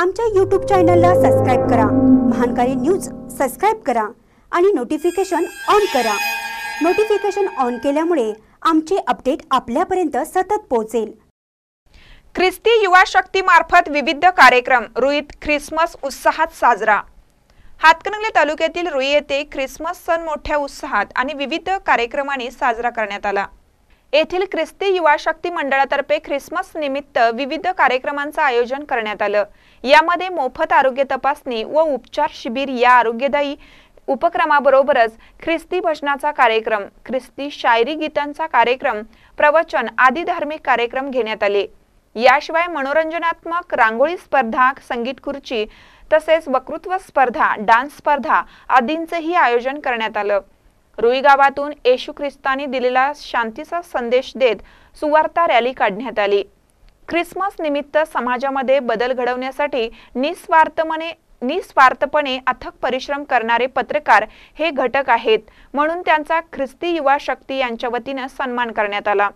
आमच्या यूट्यूब चॅनलला सबस्क्राईब करा महानकारी न्यूज सबस्क्राईब करा आणि नोटिफिकेशन ऑन करा नोटिफिकेशन ऑन केल्यामुळे आमचे अपडेट आपल्यापर्यंत सतत पोहोचेल ख्रिस्ती युवा शक्ती मार्फत विविध कार्यक्रम रुईत ख्रिसमस उत्साहात साजरा हातकणंगले तालुक्यातील रुई येथे ख्रिसमस सण मोठ्या उत्साहात आणि विविध कार्यक्रमाने साजरा करण्यात आला येथील ख्रिस्ती युवा शक्ती मंडळातर्फे ख्रिसमस निमित्त विविध कार्यक्रमांचं आयोजन करण्यात आलं यामध्ये मोफत आरोग्य तपासणी व उपचार शिबिर या आरोग्यदायी उपक्रमाबरोबरच ख्रिस्ती भजनाचा कार्यक्रम ख्रिस्ती शायरी गीतांचा कार्यक्रम प्रवचन आदी धार्मिक कार्यक्रम घेण्यात आले याशिवाय मनोरंजनात्मक रांगोळी स्पर्धा संगीत खुर्ची तसेच वक्तृत्व स्पर्धा डान्स स्पर्धा आदींचंही आयोजन करण्यात आलं रुई गावातून येशू ख्रिस्तानी दिलेला शांतीचा संदेश देत सुवार्ता रॅली काढण्यात आली ख्रिसमस निमित्त समाजामध्ये बदल घडवण्यासाठी निस्वार्थमने निस्वार्थपणे अथक परिश्रम करणारे पत्रकार हे घटक आहेत म्हणून त्यांचा ख्रिस्ती युवा शक्ती यांच्या वतीनं सन्मान करण्यात आला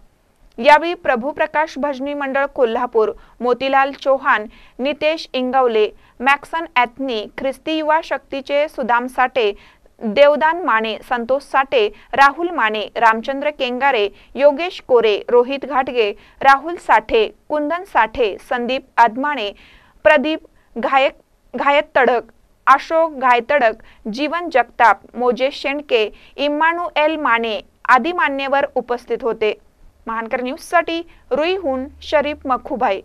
यावेळी प्रभूप्रकाश भजनी मंडळ कोल्हापूर मोतीलाल चौहान नितेश इंगवले मॅक्सन ॲथनी ख्रिस्ती युवा शक्तीचे सुदाम साठे देवदान माने संतोष साटे राहुल माने रामचंद्र केंगारे योगेश कोरे रोहित घाटगे राहुल साठे कुंदन साठे संदीप आदमाने प्रदीप घायक घायत तडक अशोक घायतडक जीवन जगताप मोजेश शेंडके एल माने आदी मान्यवर उपस्थित होते महानकर न्यूजसाठी रुईहून शरीफ मखुभाई